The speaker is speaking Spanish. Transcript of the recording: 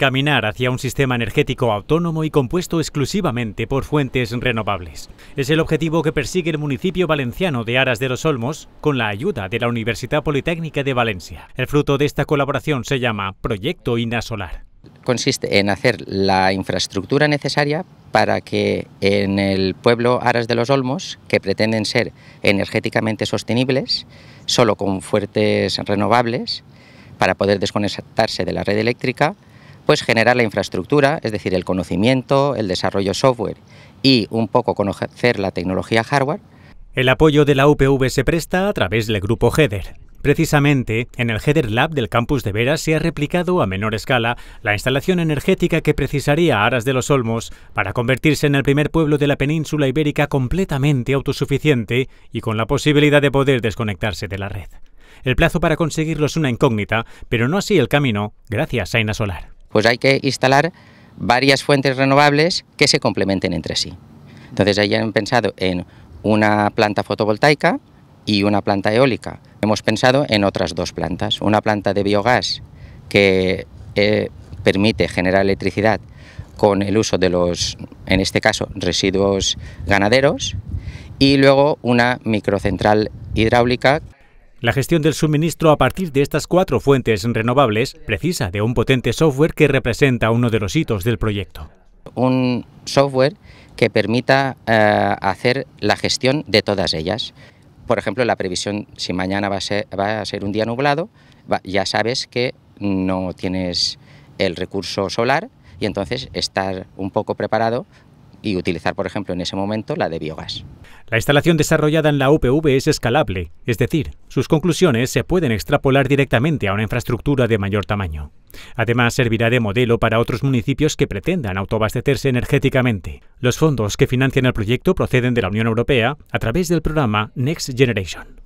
caminar hacia un sistema energético autónomo y compuesto exclusivamente por fuentes renovables. Es el objetivo que persigue el municipio valenciano de Aras de los Olmos con la ayuda de la Universidad Politécnica de Valencia. El fruto de esta colaboración se llama Proyecto Inasolar. Consiste en hacer la infraestructura necesaria para que en el pueblo Aras de los Olmos, que pretenden ser energéticamente sostenibles, solo con fuertes renovables, para poder desconectarse de la red eléctrica, pues generar la infraestructura, es decir, el conocimiento, el desarrollo software y un poco conocer la tecnología hardware. El apoyo de la UPV se presta a través del grupo HEDER. Precisamente, en el HEDER Lab del campus de Vera se ha replicado a menor escala la instalación energética que precisaría Aras de los Olmos para convertirse en el primer pueblo de la península ibérica completamente autosuficiente y con la posibilidad de poder desconectarse de la red. El plazo para conseguirlo es una incógnita, pero no así el camino, gracias a Ina Solar pues hay que instalar varias fuentes renovables que se complementen entre sí. Entonces ahí pensado en una planta fotovoltaica y una planta eólica. Hemos pensado en otras dos plantas, una planta de biogás que eh, permite generar electricidad con el uso de los, en este caso, residuos ganaderos y luego una microcentral hidráulica la gestión del suministro a partir de estas cuatro fuentes renovables precisa de un potente software que representa uno de los hitos del proyecto. Un software que permita eh, hacer la gestión de todas ellas. Por ejemplo, la previsión, si mañana va a ser, un día nublado, ya sabes que no tienes el recurso solar y entonces estar un poco preparado y utilizar, por ejemplo, en ese momento la de biogás. La instalación desarrollada en la UPV es escalable, es decir, sus conclusiones se pueden extrapolar directamente a una infraestructura de mayor tamaño. Además, servirá de modelo para otros municipios que pretendan autoabastecerse energéticamente. Los fondos que financian el proyecto proceden de la Unión Europea a través del programa Next Generation.